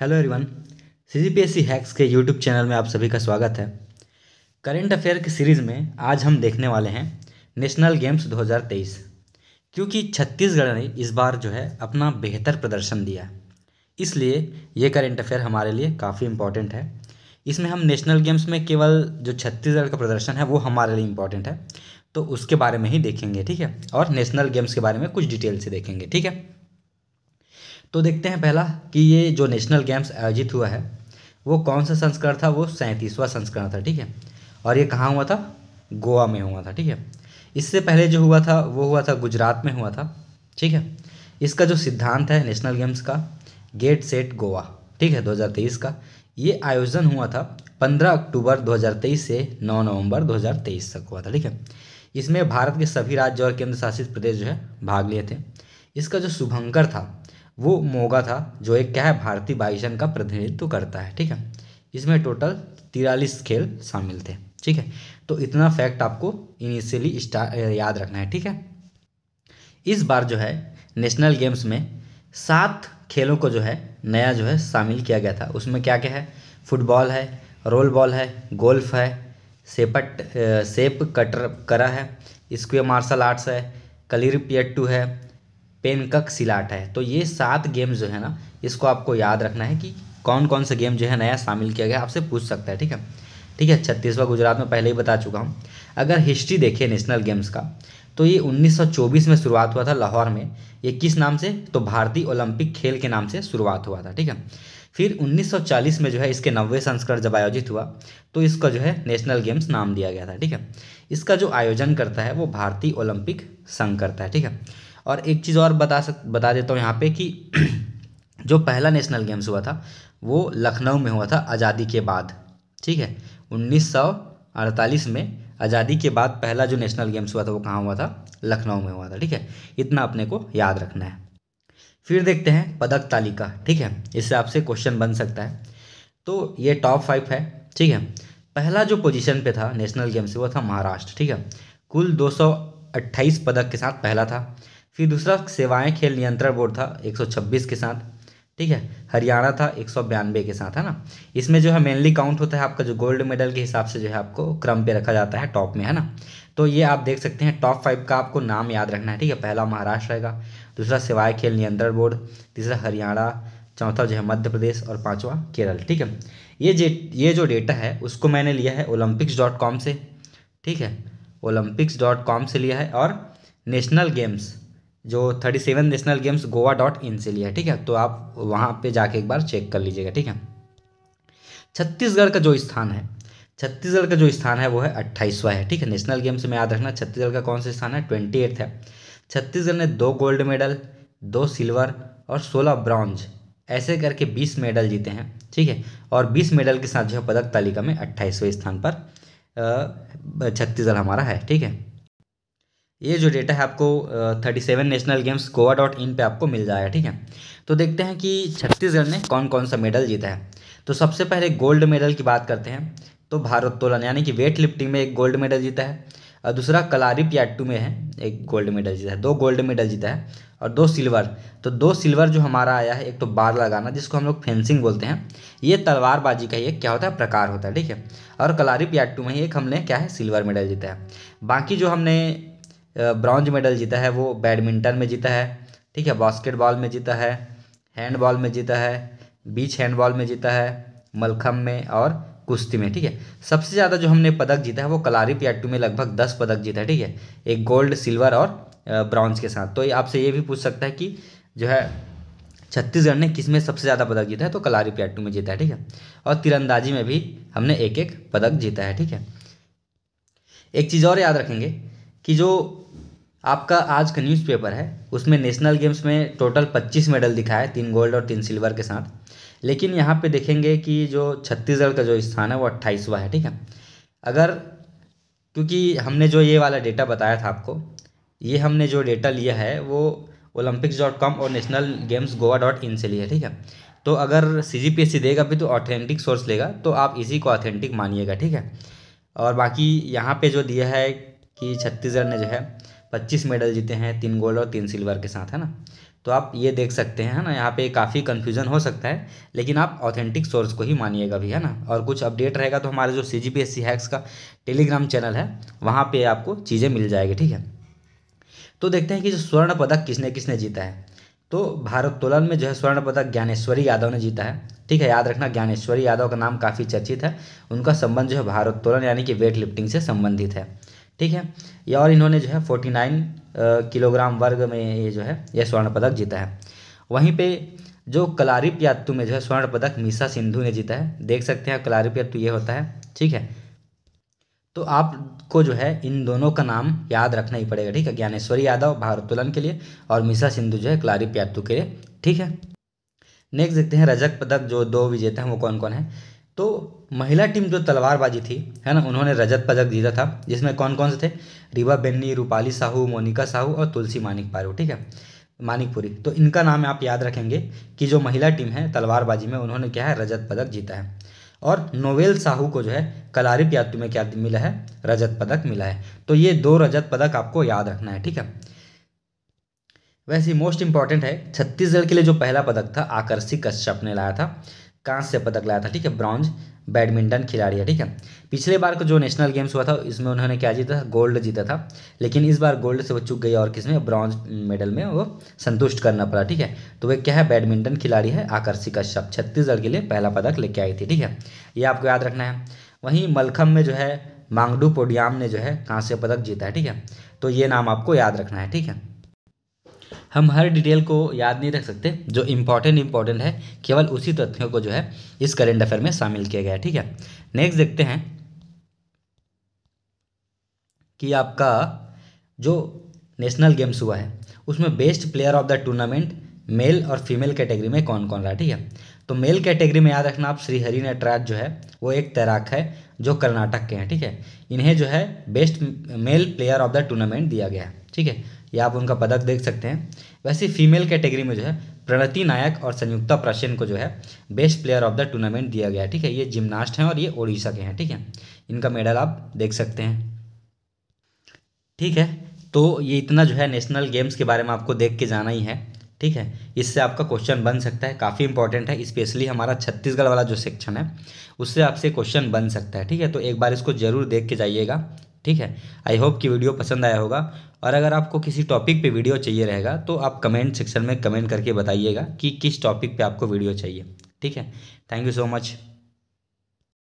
hello everyone C hacks के YouTube channel में आप सभी का स्वागत है करेंट अफेयर की सीरीज़ में आज हम देखने वाले हैं नेशनल गेम्स 2023 क्योंकि छत्तीसगढ़ ने इस बार जो है अपना बेहतर प्रदर्शन दिया इसलिए ये करेंट अफेयर हमारे लिए काफ़ी इम्पॉर्टेंट है इसमें हम नेशनल गेम्स में केवल जो छत्तीसगढ़ का प्रदर्शन है वो हमारे लिए इम्पॉर्टेंट है तो उसके बारे में ही देखेंगे ठीक है और नेशनल गेम्स के बारे में कुछ डिटेल से देखेंगे ठीक है तो देखते हैं पहला कि ये जो नेशनल गेम्स आयोजित हुआ है वो कौन सा संस्करण था वो सैंतीसवां संस्करण था ठीक है और ये कहाँ हुआ था गोवा में हुआ था ठीक है इससे पहले जो हुआ था वो हुआ था गुजरात में हुआ था ठीक है इसका जो सिद्धांत है नेशनल गेम्स का गेट सेट गोवा ठीक है 2023 का ये आयोजन हुआ था 15 अक्टूबर 2023 से 9 नवंबर 2023 तक हुआ था ठीक है इसमें भारत के सभी राज्य और केंद्र शासित प्रदेश जो है भाग लिए थे इसका जो शुभंकर था वो मोगा था जो एक क्या है भारतीय बाइसन का प्रतिनिधित्व करता है ठीक है इसमें टोटल तिरालीस खेल शामिल थे ठीक है तो इतना फैक्ट आपको इनिशियली याद रखना है ठीक है इस बार जो है नेशनल गेम्स में सात खेलों को जो है नया जो है शामिल किया गया था उसमें क्या क्या है फुटबॉल है रोल बॉल है गोल्फ है सेपट सेप कटर करा है स्क्वे मार्शल आर्ट्स है कलीर पियट्टू है पेनकक सिलाट है तो ये सात गेम जो है ना इसको आपको याद रखना है कि कौन कौन सा गेम जो है नया शामिल किया गया आपसे पूछ सकता है ठीक है ठीक है छत्तीसगढ़ गुजरात में पहले ही बता चुका हूँ अगर हिस्ट्री देखिए नेशनल गेम्स का तो ये 1924 में शुरुआत हुआ था लाहौर में ये किस नाम से तो भारतीय ओलंपिक खेल के नाम से शुरुआत हुआ था ठीक है फिर 1940 में जो है इसके नब्बे संस्करण जब आयोजित हुआ तो इसका जो है नेशनल गेम्स नाम दिया गया था ठीक है इसका जो आयोजन करता है वो भारतीय ओलंपिक संघ करता है ठीक है और एक चीज़ और बता सक बता देता हूँ यहाँ पे कि जो पहला नेशनल गेम्स हुआ था वो लखनऊ में हुआ था आज़ादी के बाद ठीक है 1948 में आज़ादी के बाद पहला जो नेशनल गेम्स हुआ था वो कहाँ हुआ था लखनऊ में हुआ था ठीक है इतना अपने को याद रखना है फिर देखते हैं पदक तालिका ठीक है इससे आपसे क्वेश्चन बन सकता है तो ये टॉप फाइव है ठीक है पहला जो पोजीशन पे था नेशनल गेम्स वो था महाराष्ट्र ठीक है कुल 228 पदक के साथ पहला था फिर दूसरा सेवाएं खेल नियंत्रण बोर्ड था 126 के साथ ठीक है हरियाणा था एक के साथ है ना इसमें जो है मेनली काउंट होता है आपका जो गोल्ड मेडल के हिसाब से जो है आपको क्रम पे रखा जाता है टॉप में है ना तो ये आप देख सकते हैं टॉप फाइव का आपको नाम याद रखना है ठीक है पहला महाराष्ट्र रहेगा दूसरा सेवाएं खेल नियंत्रण बोर्ड तीसरा हरियाणा चौथा जो है मध्य प्रदेश और पाँचवा केरल ठीक है ये जे ये जो डेटा है उसको मैंने लिया है ओलंपिक्स डॉट कॉम से ठीक है ओलंपिक्स डॉट कॉम से लिया है और नेशनल गेम्स जो thirty seven national games Goa dot in से लिया है ठीक है तो आप वहाँ पे जाके एक बार चेक कर लीजिएगा ठीक है छत्तीसगढ़ का जो स्थान है छत्तीसगढ़ का जो स्थान है वो है अट्ठाईसवां है ठीक है नेशनल गेम्स में याद रखना छत्तीसगढ़ का कौन सा स्थान है ट्वेंटी एट्थ है छत्तीसगढ़ ने दो गोल्ड मेडल दो सिल्वर और सोलह ब्रॉन्ज ऐसे करके बीस मेडल जीते हैं ठीक है और बीस मेडल के साथ जो है पदक तालिका में अट्ठाईसवें स्थान पर छत्तीसगढ़ हमारा है ठीक है ये जो डेटा है आपको thirty seven national games Goa dot in पर आपको मिल जाएगा ठीक है तो देखते हैं कि छत्तीसगढ़ ने कौन कौन सा मेडल जीता है तो सबसे पहले गोल्ड मेडल की बात करते हैं तो भारोत्तोलन यानी कि वेट लिफ्टिंग में एक गोल्ड मेडल जीता है और दूसरा कलारी पियाटू में है एक गोल्ड मेडल जीता है दो गोल्ड मेडल जीता है और दो सिल्वर तो दो सिल्वर जो हमारा आया है एक तो बार लगाना जिसको हम लोग फेंसिंग बोलते हैं ये तलवारबाजी का एक क्या होता है प्रकार होता है ठीक है और कलारी पियाटू में ही एक हमने क्या है सिल्वर मेडल जीता है बाकी जो हमने ब्रॉन्ज मेडल जीता है वो बैडमिंटन में जीता है ठीक है बास्केटबॉल में जीता है हैंडबॉल में जीता है बीच हैंडबॉल में जीता है मलखम में और कुश्ती में ठीक है सबसे ज़्यादा जो हमने पदक जीता है वो कलारी पियाटू में लगभग दस पदक जीता है ठीक है एक गोल्ड सिल्वर और ब्रॉन्ज के साथ तो आपसे ये भी पूछ सकता है कि जो है छत्तीसगढ़ ने किस में सबसे ज़्यादा पदक जीता है तो कलारी पियाटू में जीता है ठीक है और तीरंदाजी में भी हमने एक एक पदक जीता है ठीक है एक चीज़ और याद रखेंगे कि जो आपका आज का न्यूज़पेपर है उसमें नेशनल गेम्स में टोटल पच्चीस मेडल दिखा है तीन गोल्ड और तीन सिल्वर के साथ लेकिन यहाँ पे देखेंगे कि जो छत्तीसगढ़ का जो स्थान है वो अट्ठाईसवा है ठीक है अगर क्योंकि हमने जो ये वाला डेटा बताया था आपको ये हमने जो डेटा लिया है वो ओलंपिक्स डॉट कॉम और national games Goa dot in से लिया ठीक है तो अगर सी जी पी एस सी देगा भी तो ऑथेंटिक सोर्स लेगा तो आप इसी को ऑथेंटिक मानिएगा ठीक है और बाकी यहाँ पे जो दिया है कि छत्तीसगढ़ ने जो है पच्चीस मेडल जीते हैं तीन गोल्ड और तीन सिल्वर के साथ है ना तो आप ये देख सकते हैं ना यहाँ पे काफ़ी कन्फ्यूजन हो सकता है लेकिन आप ऑथेंटिक सोर्स को ही मानिएगा भी है ना और कुछ अपडेट रहेगा तो हमारे जो C G P S C hacks का टेलीग्राम चैनल है वहाँ पे आपको चीज़ें मिल जाएगी ठीक है तो देखते हैं कि जो स्वर्ण पदक किसने किसने जीता है तो भारोत्तोलन में जो है स्वर्ण पदक ज्ञानेश्वरी यादव ने जीता है ठीक है याद रखना ज्ञानेश्वरी यादव का नाम काफ़ी चर्चित है उनका संबंध जो है भारोत्तोलन यानी कि वेट लिफ्टिंग से संबंधित है ठीक है या और इन्होंने जो है फोर्टी नाइन किलोग्राम वर्ग में ये जो है यह स्वर्ण पदक जीता है वहीं पे जो कलारिप यात्रु में जो है स्वर्ण पदक मीसा सिंधु ने जीता है देख सकते हैं कलारिप यात्रु ये होता है ठीक है तो आपको जो है इन दोनों का नाम याद रखना ही पड़ेगा ठीक है ज्ञानेश्वरी यादव भारोत्तोलन के लिए और मीसा सिंधु जो है कलारिप यात्रु के लिए ठीक है नेक्स्ट देखते हैं रजक पदक जो दो विजेता हैं वो कौन कौन है तो महिला टीम जो तलवारबाजी थी है ना उन्होंने रजत पदक जीता था जिसमें कौन कौन से थे रीवा बेन्नी रूपाली साहू मोनिका साहू और तुलसी मानिक पारू ठीक है मानिकपुरी तो इनका नाम आप याद रखेंगे कि जो महिला टीम है तलवारबाजी में उन्होंने क्या है रजत पदक जीता है और नोवेल साहू को जो है कलारिप याद में क्या मिला है रजत पदक मिला है तो ये दो रजत पदक आपको याद रखना है ठीक है वैसे मोस्ट इंपॉर्टेंट है छत्तीसगढ़ के लिए जो पहला पदक था आकर्षी कश्यप ने लाया था कांस्य से पदक लाया था ठीक है ब्रॉन्ज बैडमिंटन खिलाड़ी है ठीक है पिछले बार का जो नेशनल गेम्स हुआ था इसमें उन्होंने क्या जीता था गोल्ड जीता था लेकिन इस बार गोल्ड से वो चुक गई और किसमें ब्रॉन्ज मेडल में वो संतुष्ट करना पड़ा ठीक है तो वे क्या है बैडमिंटन खिलाड़ी है आकर्षी कश्यप छत्तीसगढ़ के लिए पहला पदक लेके आई थी ठीक है ये आपको याद रखना है वहीं मलखम में जो है मांगडू पोडियाम ने जो है कांस्य पदक जीता है ठीक है तो ये नाम आपको याद रखना है ठीक है हम हर डिटेल को याद नहीं रख सकते जो इम्पॉर्टेंट इम्पॉर्टेंट है केवल उसी तथ्यों को जो है इस करेंट अफेयर में शामिल किया गया है ठीक है नेक्स्ट देखते हैं कि आपका जो नेशनल गेम्स हुआ है उसमें best player of the tournament male और फीमेल कैटेगरी में कौन कौन रहा ठीक है तो मेल कैटेगरी में याद रखना आप श्रीहरि नटराज जो है वो एक तैराक है जो कर्नाटक के हैं ठीक है इन्हें जो है best male player of the tournament दिया गया है ठीक है या आप उनका पदक देख सकते हैं वैसे फीमेल कैटेगरी में जो है प्रणति नायक और संयुक्ता प्राशन को जो है best player of the tournament दिया गया ठीक है ये जिमनास्ट हैं और ये ओडिशा के हैं ठीक है इनका मेडल आप देख सकते हैं ठीक है तो ये इतना जो है नेशनल गेम्स के बारे में आपको देख के जाना ही है ठीक है इससे आपका क्वेश्चन बन सकता है काफ़ी इंपॉर्टेंट है स्पेशली हमारा छत्तीसगढ़ वाला जो सेक्शन है उससे आपसे क्वेश्चन बन सकता है ठीक है तो एक बार इसको ज़रूर देख के जाइएगा ठीक है आई होप कि वीडियो पसंद आया होगा और अगर आपको किसी टॉपिक पे वीडियो चाहिए रहेगा तो आप कमेंट सेक्शन में कमेंट करके बताइएगा कि किस टॉपिक पे आपको वीडियो चाहिए ठीक है थैंक यू सो मच